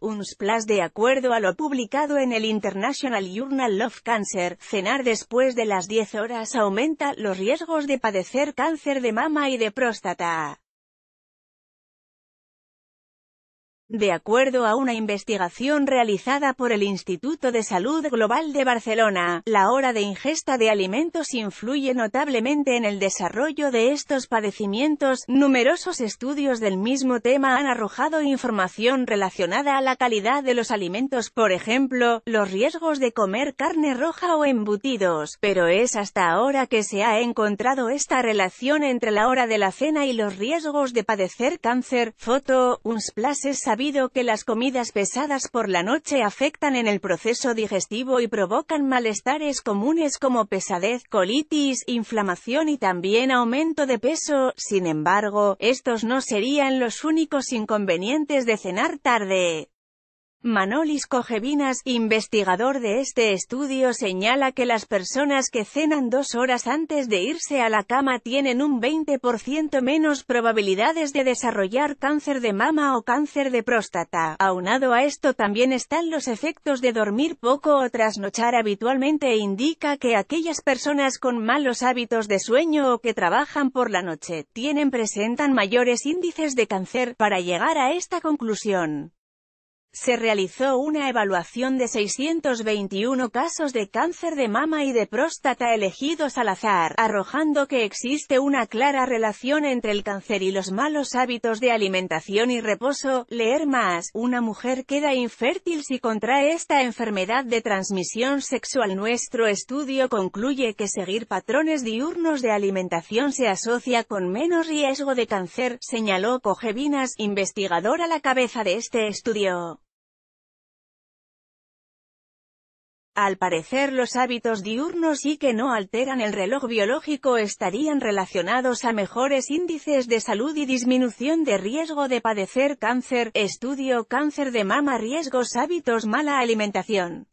un splash de acuerdo a lo publicado en el International Journal of Cancer, cenar después de las 10 horas aumenta los riesgos de padecer cáncer de mama y de próstata. De acuerdo a una investigación realizada por el Instituto de Salud Global de Barcelona, la hora de ingesta de alimentos influye notablemente en el desarrollo de estos padecimientos. Numerosos estudios del mismo tema han arrojado información relacionada a la calidad de los alimentos, por ejemplo, los riesgos de comer carne roja o embutidos, pero es hasta ahora que se ha encontrado esta relación entre la hora de la cena y los riesgos de padecer cáncer. Foto, Unsplases Habido que las comidas pesadas por la noche afectan en el proceso digestivo y provocan malestares comunes como pesadez, colitis, inflamación y también aumento de peso, sin embargo, estos no serían los únicos inconvenientes de cenar tarde. Manolis Cogevinas, investigador de este estudio señala que las personas que cenan dos horas antes de irse a la cama tienen un 20% menos probabilidades de desarrollar cáncer de mama o cáncer de próstata. Aunado a esto también están los efectos de dormir poco o trasnochar habitualmente e indica que aquellas personas con malos hábitos de sueño o que trabajan por la noche, tienen presentan mayores índices de cáncer, para llegar a esta conclusión se realizó una evaluación de 621 casos de cáncer de mama y de próstata elegidos al azar, arrojando que existe una clara relación entre el cáncer y los malos hábitos de alimentación y reposo. Leer más, una mujer queda infértil si contrae esta enfermedad de transmisión sexual. Nuestro estudio concluye que seguir patrones diurnos de alimentación se asocia con menos riesgo de cáncer, señaló Cogevinas, investigadora a la cabeza de este estudio. Al parecer los hábitos diurnos y que no alteran el reloj biológico estarían relacionados a mejores índices de salud y disminución de riesgo de padecer cáncer, estudio cáncer de mama riesgos hábitos mala alimentación.